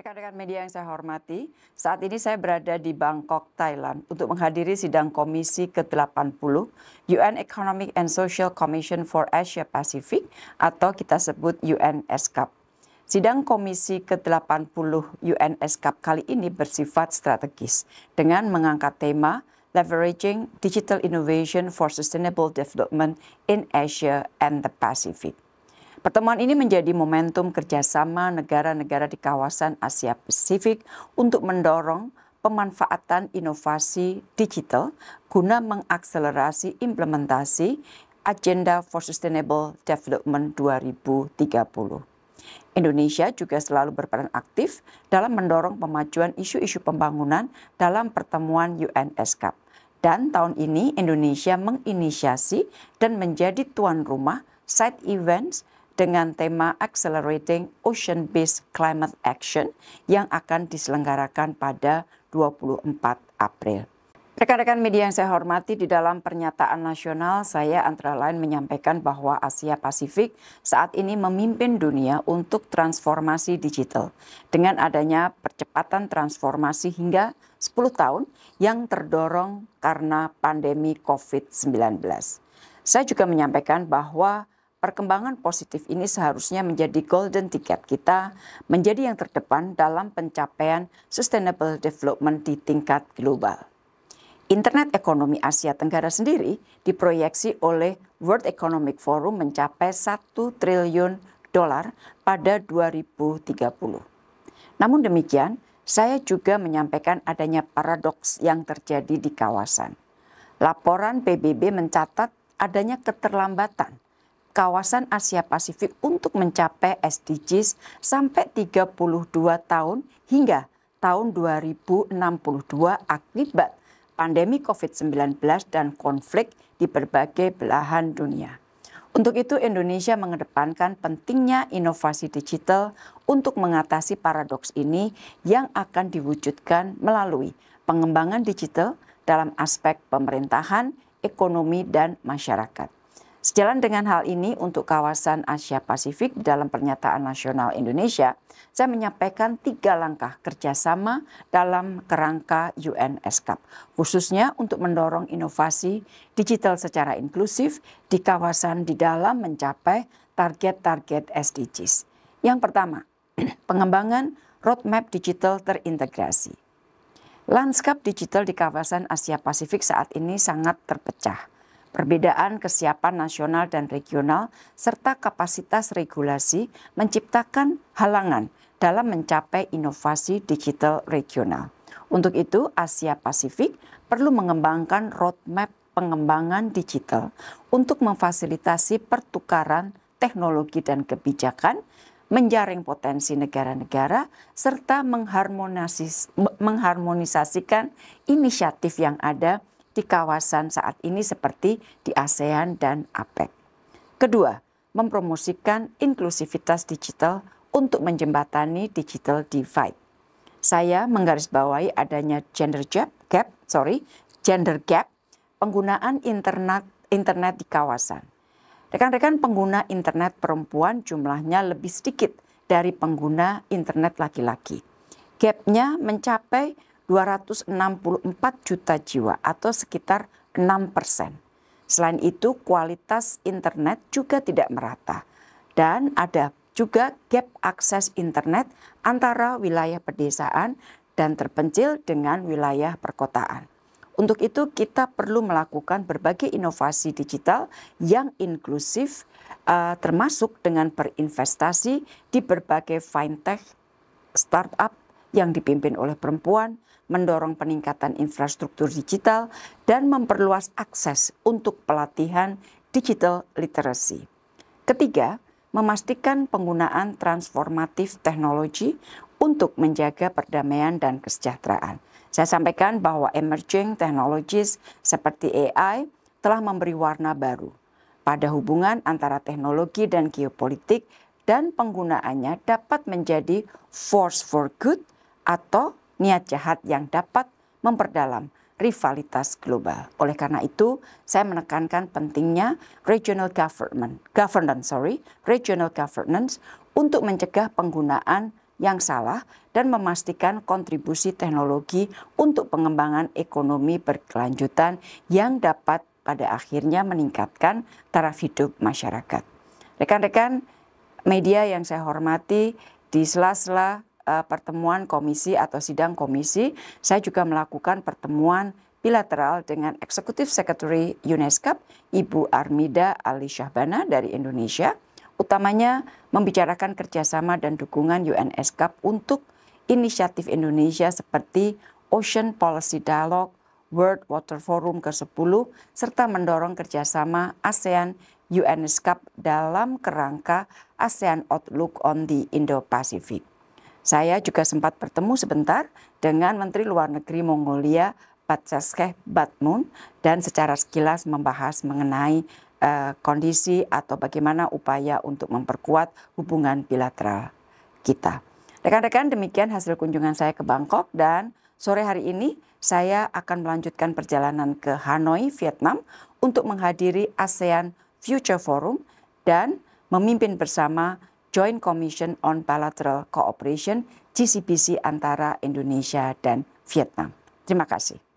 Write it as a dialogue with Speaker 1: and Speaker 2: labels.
Speaker 1: Rekan-rekan media yang saya hormati, saat ini saya berada di Bangkok, Thailand untuk menghadiri sidang Komisi ke-80 UN Economic and Social Commission for Asia Pacific atau kita sebut UNSCAP. Sidang Komisi ke-80 UNSCAP kali ini bersifat strategis dengan mengangkat tema Leveraging Digital Innovation for Sustainable Development in Asia and the Pacific. Pertemuan ini menjadi momentum kerjasama negara-negara di kawasan Asia Pasifik untuk mendorong pemanfaatan inovasi digital guna mengakselerasi implementasi Agenda for Sustainable Development 2030. Indonesia juga selalu berperan aktif dalam mendorong pemajuan isu-isu pembangunan dalam pertemuan UNSCAP. Dan tahun ini Indonesia menginisiasi dan menjadi tuan rumah side events dengan tema Accelerating Ocean-Based Climate Action yang akan diselenggarakan pada 24 April. Rekan-rekan media yang saya hormati, di dalam pernyataan nasional saya antara lain menyampaikan bahwa Asia Pasifik saat ini memimpin dunia untuk transformasi digital dengan adanya percepatan transformasi hingga 10 tahun yang terdorong karena pandemi COVID-19. Saya juga menyampaikan bahwa perkembangan positif ini seharusnya menjadi golden ticket kita menjadi yang terdepan dalam pencapaian sustainable development di tingkat global. Internet ekonomi Asia Tenggara sendiri diproyeksi oleh World Economic Forum mencapai 1 triliun dolar pada 2030. Namun demikian, saya juga menyampaikan adanya paradoks yang terjadi di kawasan. Laporan PBB mencatat adanya keterlambatan kawasan Asia Pasifik untuk mencapai SDGs sampai 32 tahun hingga tahun 2062 akibat pandemi COVID-19 dan konflik di berbagai belahan dunia. Untuk itu Indonesia mengedepankan pentingnya inovasi digital untuk mengatasi paradoks ini yang akan diwujudkan melalui pengembangan digital dalam aspek pemerintahan, ekonomi, dan masyarakat. Sejalan dengan hal ini, untuk kawasan Asia Pasifik dalam pernyataan nasional Indonesia, saya menyampaikan tiga langkah kerjasama dalam kerangka UNSCAP, khususnya untuk mendorong inovasi digital secara inklusif di kawasan di dalam mencapai target-target SDGs. Yang pertama, pengembangan roadmap digital terintegrasi. Lanskap digital di kawasan Asia Pasifik saat ini sangat terpecah Perbedaan kesiapan nasional dan regional serta kapasitas regulasi menciptakan halangan dalam mencapai inovasi digital regional. Untuk itu, Asia Pasifik perlu mengembangkan roadmap pengembangan digital untuk memfasilitasi pertukaran teknologi dan kebijakan, menjaring potensi negara-negara, serta mengharmonisasikan inisiatif yang ada di kawasan saat ini seperti di ASEAN dan APEC. Kedua, mempromosikan inklusivitas digital untuk menjembatani digital divide. Saya menggarisbawahi adanya gender gap, gap sorry, gender gap penggunaan internet internet di kawasan. Rekan-rekan pengguna internet perempuan jumlahnya lebih sedikit dari pengguna internet laki-laki. Gapnya mencapai 264 juta jiwa atau sekitar 6 persen. Selain itu, kualitas internet juga tidak merata. Dan ada juga gap akses internet antara wilayah pedesaan dan terpencil dengan wilayah perkotaan. Untuk itu kita perlu melakukan berbagai inovasi digital yang inklusif eh, termasuk dengan berinvestasi di berbagai fintech startup yang dipimpin oleh perempuan, mendorong peningkatan infrastruktur digital, dan memperluas akses untuk pelatihan digital literacy. Ketiga, memastikan penggunaan transformatif teknologi untuk menjaga perdamaian dan kesejahteraan. Saya sampaikan bahwa emerging technologies seperti AI telah memberi warna baru pada hubungan antara teknologi dan geopolitik dan penggunaannya dapat menjadi force for good – atau niat jahat yang dapat memperdalam rivalitas global. Oleh karena itu, saya menekankan pentingnya regional government, governance, sorry, regional governance untuk mencegah penggunaan yang salah dan memastikan kontribusi teknologi untuk pengembangan ekonomi berkelanjutan yang dapat pada akhirnya meningkatkan taraf hidup masyarakat. Rekan-rekan media yang saya hormati, di sela-sela uh, pertemuan komisi atau sidang komisi, saya juga melakukan pertemuan bilateral dengan Eksekutif Secretary UNESCO, Ibu Armida Ali Syahbana dari Indonesia, utamanya membicarakan kerjasama dan dukungan UNESCO untuk inisiatif Indonesia seperti Ocean Policy Dialogue, World Water Forum ke-10, serta mendorong kerjasama ASEAN UNESCO dalam kerangka ASEAN Outlook on the Indo-Pacific. Saya juga sempat bertemu sebentar dengan Menteri Luar Negeri Mongolia Batsaskeh Batmun dan secara sekilas membahas mengenai uh, kondisi atau bagaimana upaya untuk memperkuat hubungan bilateral kita. Rekan-rekan, demikian hasil kunjungan saya ke Bangkok dan sore hari ini saya akan melanjutkan perjalanan ke Hanoi, Vietnam untuk menghadiri ASEAN Future Forum dan memimpin bersama Joint Commission on Bilateral Cooperation GCBC antara Indonesia dan Vietnam. Terima kasih.